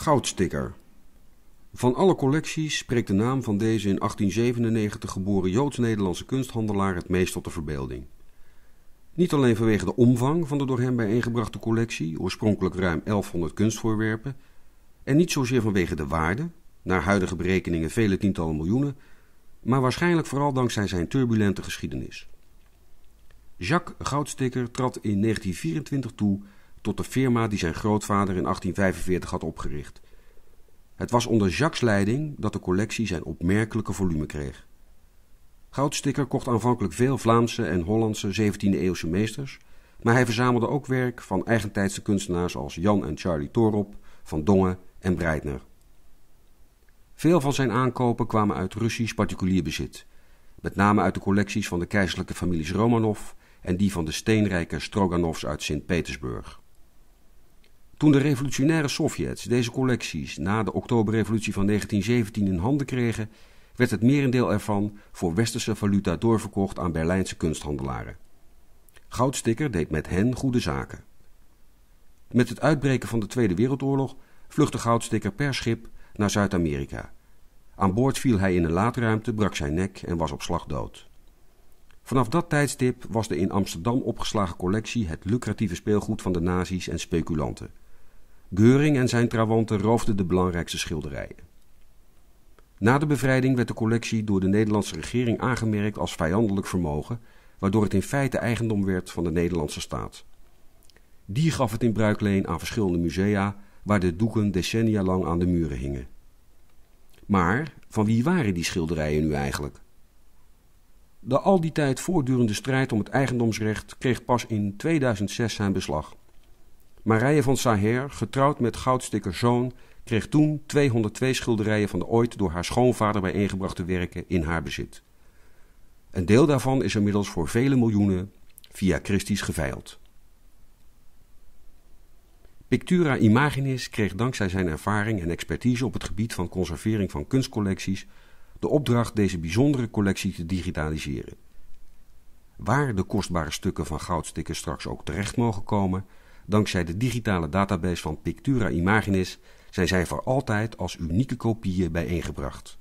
Goudsticker. Van alle collecties spreekt de naam van deze in 1897 geboren Joods-Nederlandse kunsthandelaar het meest tot de verbeelding. Niet alleen vanwege de omvang van de door hem bijeengebrachte collectie, oorspronkelijk ruim 1100 kunstvoorwerpen, en niet zozeer vanwege de waarde, naar huidige berekeningen vele tientallen miljoenen, maar waarschijnlijk vooral dankzij zijn turbulente geschiedenis. Jacques Goudsticker trad in 1924 toe tot de firma die zijn grootvader in 1845 had opgericht. Het was onder Jacques' leiding dat de collectie zijn opmerkelijke volume kreeg. Goudstikker kocht aanvankelijk veel Vlaamse en Hollandse 17e-eeuwse meesters, maar hij verzamelde ook werk van eigentijdse kunstenaars als Jan en Charlie Thorop, Van Dongen en Breitner. Veel van zijn aankopen kwamen uit Russisch particulier bezit, met name uit de collecties van de keizerlijke families Romanov en die van de steenrijke Stroganovs uit Sint-Petersburg. Toen de revolutionaire Sovjets deze collecties na de Oktoberrevolutie van 1917 in handen kregen, werd het merendeel ervan voor westerse valuta doorverkocht aan Berlijnse kunsthandelaren. Goudsticker deed met hen goede zaken. Met het uitbreken van de Tweede Wereldoorlog vluchtte Goudsticker per schip naar Zuid-Amerika. Aan boord viel hij in een laadruimte, brak zijn nek en was op slag dood. Vanaf dat tijdstip was de in Amsterdam opgeslagen collectie het lucratieve speelgoed van de nazi's en speculanten. Geuring en zijn trawanten roofden de belangrijkste schilderijen. Na de bevrijding werd de collectie door de Nederlandse regering aangemerkt als vijandelijk vermogen, waardoor het in feite eigendom werd van de Nederlandse staat. Die gaf het in bruikleen aan verschillende musea, waar de doeken decennia lang aan de muren hingen. Maar van wie waren die schilderijen nu eigenlijk? De al die tijd voortdurende strijd om het eigendomsrecht kreeg pas in 2006 zijn beslag. Marije van Saher, getrouwd met Zoon, kreeg toen 202 schilderijen van de ooit door haar schoonvader bijeengebrachte werken in haar bezit. Een deel daarvan is inmiddels voor vele miljoenen via Christies geveild. Pictura Imaginis kreeg dankzij zijn ervaring en expertise op het gebied van conservering van kunstcollecties de opdracht deze bijzondere collectie te digitaliseren. Waar de kostbare stukken van goudstikken straks ook terecht mogen komen, Dankzij de digitale database van Pictura Imaginis zijn zij voor altijd als unieke kopieën bijeengebracht.